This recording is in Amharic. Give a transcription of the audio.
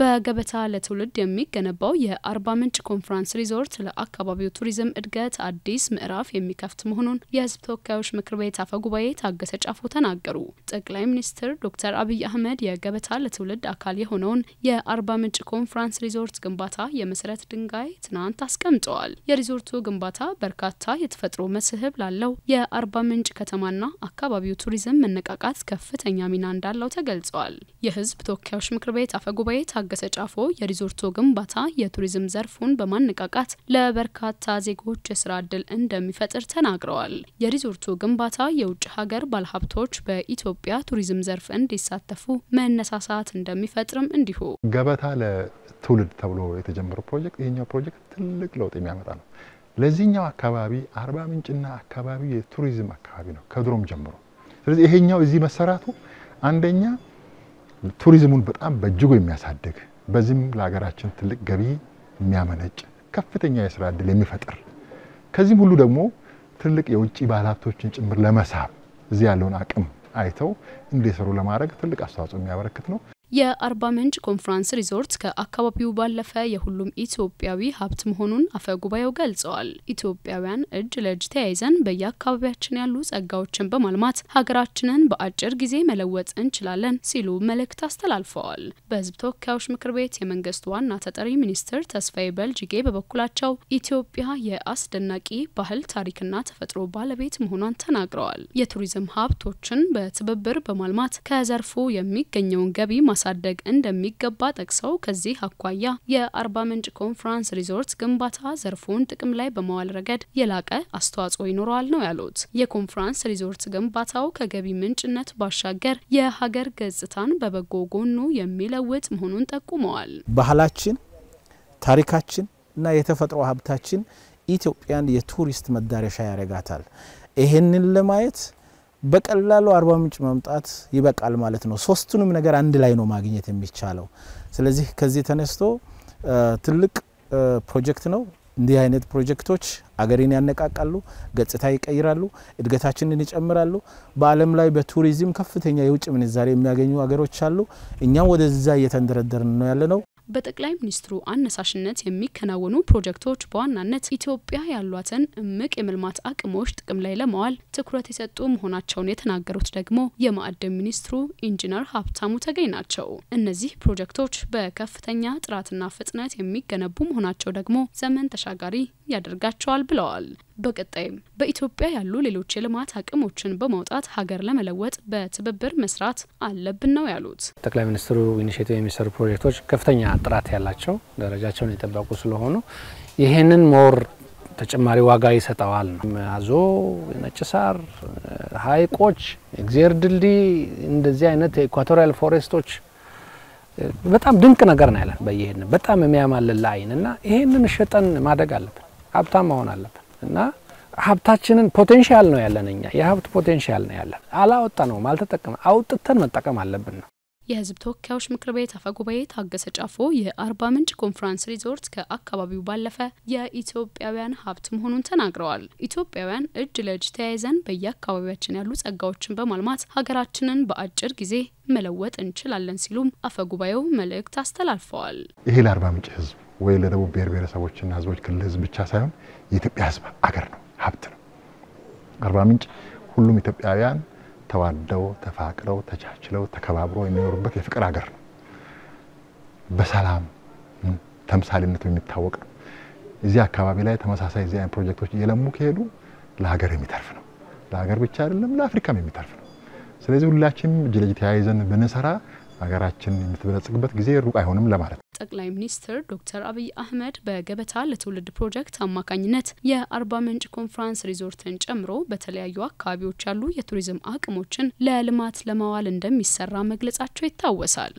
በገበታ ለትውልድ የሚገነባው የአርባ ምንጭ ኮንፈረንስ ሪዞርት ለአካባቢው ቱሪዝም እድገት አዲስ ምዕራፍ የሚከፍት መሆኑን የሕዝብ ተወካዮች ምክር ቤት አፈ ጉባኤ ታገሰ ጫፎ ተናገሩ። ጠቅላይ ሚኒስትር ዶክተር አብይ አህመድ የገበታ ለትውልድ አካል የሆነውን የአርባ ምንጭ ኮንፈረንስ ሪዞርት ግንባታ የመሰረት ድንጋይ ትናንት አስቀምጠዋል። የሪዞርቱ ግንባታ በርካታ የተፈጥሮ መስህብ ላለው የአርባ ምንጭ ከተማና አካባቢው ቱሪዝም መነቃቃት ከፍተኛ ሚና እንዳለው ተገልጸዋል። የሕዝብ ተወካዮች ምክር ቤት አፈ ጉባኤ ታገሰ ጫፎ የሪዞርቱ ግንባታ የቱሪዝም ዘርፉን በማነቃቃት ለበርካታ ዜጎች የስራ እድል እንደሚፈጥር ተናግረዋል። የሪዞርቱ ግንባታ የውጭ ሀገር ባለሀብቶች በኢትዮጵያ ቱሪዝም ዘርፍ እንዲሳተፉ መነሳሳት እንደሚፈጥርም እንዲሁ ገበታ ለትውልድ ተብሎ የተጀመረው ፕሮጀክት ይህኛው ፕሮጀክት ትልቅ ለውጥ የሚያመጣ ነው። ለዚህኛው አካባቢ አርባ ምንጭና አካባቢ የቱሪዝም አካባቢ ነው ከድሮም ጀምሮ። ስለዚህ ይሄኛው እዚህ መሰራቱ አንደኛ ቱሪዝሙን በጣም በእጅጉ የሚያሳድግ በዚህም ለሀገራችን ትልቅ ገቢ የሚያመነጭ ከፍተኛ የስራ እድል የሚፈጥር ከዚህም ሁሉ ደግሞ ትልቅ የውጭ ባለሀብቶችን ጭምር ለመሳብ እዚህ ያለውን አቅም አይተው እንዲሰሩ ለማድረግ ትልቅ አስተዋጽኦ የሚያበረክት ነው። የአርባ ምንጭ ኮንፈረንስ ሪዞርት ከአካባቢው ባለፈ የሁሉም ኢትዮጵያዊ ሀብት መሆኑን አፈ ጉባኤው ገልጸዋል። ኢትዮጵያውያን እጅ ለእጅ ተያይዘን በየአካባቢያችን ያሉ ጸጋዎችን በማልማት ሀገራችንን በአጭር ጊዜ መለወጥ እንችላለን ሲሉ መልእክት አስተላልፈዋል። በህዝብ ተወካዮች ምክር ቤት የመንግስት ዋና ተጠሪ ሚኒስትር ተስፋዬ በልጅጌ በበኩላቸው ኢትዮጵያ የአስደናቂ ባህል ታሪክና ተፈጥሮ ባለቤት መሆኗን ተናግረዋል። የቱሪዝም ሀብቶችን በትብብር በማልማት ከዘርፉ የሚገኘውን ገቢ ማሳ ማሳደግ እንደሚገባ ጠቅሰው ከዚህ አኳያ የአርባ ምንጭ ኮንፈረንስ ሪዞርት ግንባታ ዘርፉን ጥቅም ላይ በመዋል ረገድ የላቀ አስተዋጽኦ ይኖረዋል ነው ያሉት። የኮንፈረንስ ሪዞርት ግንባታው ከገቢ ምንጭነት ባሻገር የሀገር ገጽታን በበጎ ጎኑ የሚለውጥ መሆኑን ጠቁመዋል። ባህላችን፣ ታሪካችን እና የተፈጥሮ ሀብታችን ኢትዮጵያን የቱሪስት መዳረሻ ያደርጋታል። ይህንን ለማየት በቀላሉ አርባ ምንጭ መምጣት ይበቃል ማለት ነው። ሶስቱንም ነገር አንድ ላይ ነው ማግኘት የሚቻለው። ስለዚህ ከዚህ ተነስቶ ትልቅ ፕሮጀክት ነው። እንዲህ አይነት ፕሮጀክቶች አገሬን ያነቃቃሉ፣ ገጽታ ይቀይራሉ፣ እድገታችንን ይጨምራሉ። በዓለም ላይ በቱሪዝም ከፍተኛ የውጭ ምንዛሬ የሚያገኙ አገሮች አሉ። እኛም ወደዛ እየተንደረደርን ነው ያለ ነው። በጠቅላይ ሚኒስትሩ አነሳሽነት የሚከናወኑ ፕሮጀክቶች በዋናነት ኢትዮጵያ ያሏትን እምቅ የመልማት አቅሞች ጥቅም ላይ ለማዋል ትኩረት የሰጡ መሆናቸውን የተናገሩት ደግሞ የማዕድን ሚኒስትሩ ኢንጂነር ሀብታሙ ተገኝ ናቸው። እነዚህ ፕሮጀክቶች በከፍተኛ ጥራትና ፍጥነት የሚገነቡ መሆናቸው ደግሞ ዘመን ተሻጋሪ ያደርጋቸዋል ብለዋል። በቀጣይም በኢትዮጵያ ያሉ ሌሎች የልማት አቅሞችን በማውጣት ሀገር ለመለወጥ በትብብር መስራት አለብን ነው ያሉት። ጠቅላይ ሚኒስትሩ ኢኒሽቲቭ የሚሰሩ ፕሮጀክቶች ከፍተኛ ጥራት ያላቸው ደረጃቸውን የጠበቁ ስለሆኑ ይህንን ሞር ተጨማሪ ዋጋ ይሰጠዋል ነው። አዞ፣ ነጭ ሳር፣ ሀይቆች፣ እግዜር ድልድይ፣ እንደዚህ አይነት የኢኳቶሪያል ፎሬስቶች በጣም ድንቅ ነገር ነው ያለን በየሄድን በጣም የሚያማልል ለዓይን እና ይህንን ሸጠን ማደግ አለብን፣ ሀብታም መሆን አለብን እና ሀብታችንን ፖቴንሻል ነው ያለን እኛ የሀብት ፖቴንሻል ነው ያለን አላወጣ ነው አልተጠቀም አውጥተን መጠቀም አለብን ነው። የህዝብ ተወካዮች ምክር ቤት አፈ ጉባኤ ታገሰ ጫፎ የአርባ ምንጭ ኮንፈረንስ ሪዞርት ከአካባቢው ባለፈ የኢትዮጵያውያን ሀብት መሆኑን ተናግረዋል። ኢትዮጵያውያን እጅ ለእጅ ተያይዘን በየአካባቢያችን ያሉ ጸጋዎችን በማልማት ሀገራችንን በአጭር ጊዜ መለወጥ እንችላለን ሲሉም አፈ ጉባኤው መልእክት አስተላልፈዋል። ይሄ ለአርባ ምንጭ ህዝብ ወይ ለደቡብ ብሔር ብሔረሰቦችና ህዝቦች ክልል ህዝብ ብቻ ሳይሆን የኢትዮጵያ ህዝብ አገር ነው፣ ሀብት ነው። አርባ ምንጭ ሁሉም ኢትዮጵያውያን ተዋደው ተፋቅረው ተቻችለው ተከባብረው የሚኖሩበት የፍቅር ሀገር ነው። በሰላም ተምሳሌነቱ የሚታወቅ ነው። እዚህ አካባቢ ላይ ተመሳሳይ እዚህ አይነት ፕሮጀክቶች እየለሙ ከሄዱ ለሀገር የሚተርፍ ነው። ለሀገር ብቻ አይደለም ለአፍሪካም የሚተርፍ ነው። ስለዚህ ሁላችንም እጅ ለእጅ ተያይዘን ብንሰራ ሀገራችን የምትበለጽግበት ጊዜ ሩቅ አይሆንም ለማለት ነው። ጠቅላይ ሚኒስትር ዶክተር አብይ አህመድ በገበታ ለትውልድ ፕሮጀክት አማካኝነት የአርባ ምንጭ ኮንፍራንስ ሪዞርትን ጨምሮ በተለያዩ አካባቢዎች ያሉ የቱሪዝም አቅሞችን ለልማት ለማዋል እንደሚሰራ መግለጻቸው ይታወሳል።